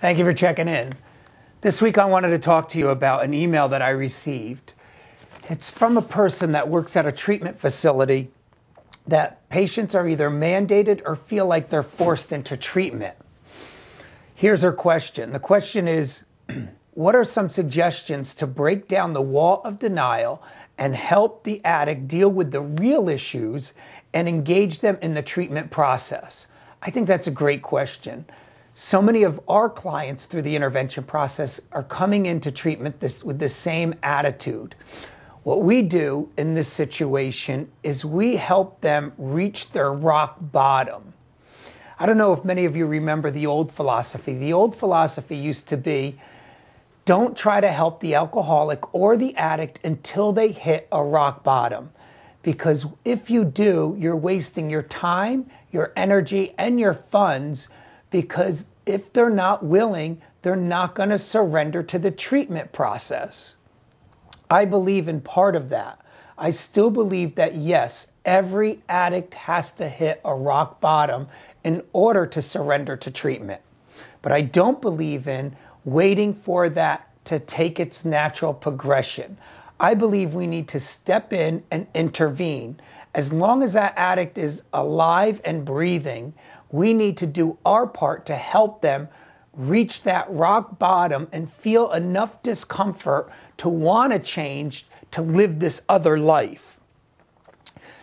Thank you for checking in. This week I wanted to talk to you about an email that I received. It's from a person that works at a treatment facility that patients are either mandated or feel like they're forced into treatment. Here's her question. The question is What are some suggestions to break down the wall of denial and help the addict deal with the real issues and engage them in the treatment process? I think that's a great question so many of our clients through the intervention process are coming into treatment this, with the same attitude. What we do in this situation is we help them reach their rock bottom. I don't know if many of you remember the old philosophy. The old philosophy used to be don't try to help the alcoholic or the addict until they hit a rock bottom. Because if you do, you're wasting your time, your energy, and your funds because if they're not willing, they're not going to surrender to the treatment process. I believe in part of that. I still believe that yes, every addict has to hit a rock bottom in order to surrender to treatment. But I don't believe in waiting for that to take its natural progression. I believe we need to step in and intervene. As long as that addict is alive and breathing, we need to do our part to help them reach that rock bottom and feel enough discomfort to want to change to live this other life.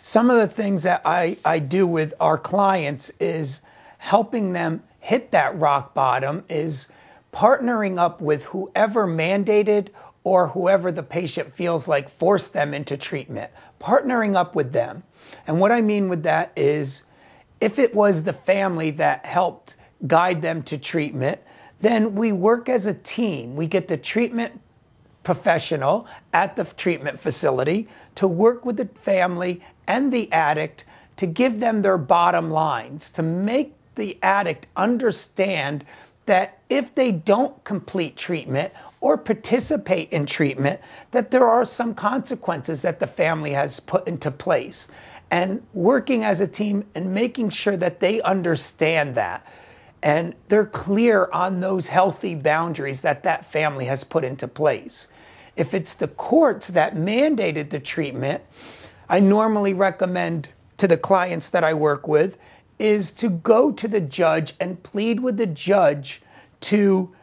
Some of the things that I, I do with our clients is helping them hit that rock bottom, is partnering up with whoever mandated or whoever the patient feels like force them into treatment, partnering up with them. And what I mean with that is if it was the family that helped guide them to treatment, then we work as a team. We get the treatment professional at the treatment facility to work with the family and the addict to give them their bottom lines, to make the addict understand that if they don't complete treatment or participate in treatment, that there are some consequences that the family has put into place. And working as a team and making sure that they understand that and they're clear on those healthy boundaries that that family has put into place. If it's the courts that mandated the treatment, I normally recommend to the clients that I work with is to go to the judge and plead with the judge to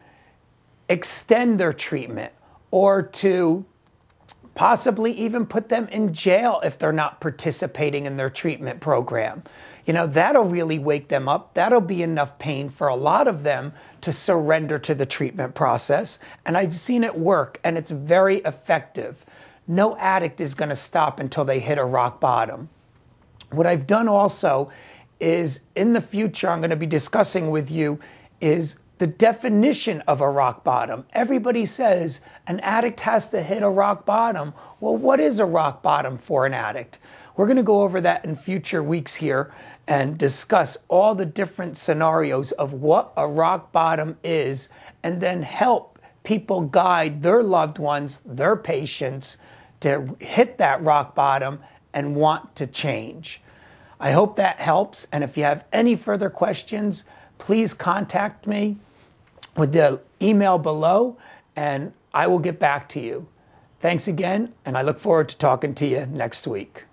extend their treatment or to possibly even put them in jail if they're not participating in their treatment program. You know, that'll really wake them up. That'll be enough pain for a lot of them to surrender to the treatment process. And I've seen it work, and it's very effective. No addict is going to stop until they hit a rock bottom. What I've done also is in the future, I'm going to be discussing with you is the definition of a rock bottom. Everybody says an addict has to hit a rock bottom. Well, what is a rock bottom for an addict? We're going to go over that in future weeks here and discuss all the different scenarios of what a rock bottom is and then help people guide their loved ones, their patients to hit that rock bottom and want to change. I hope that helps. And if you have any further questions, please contact me with the email below and I will get back to you. Thanks again, and I look forward to talking to you next week.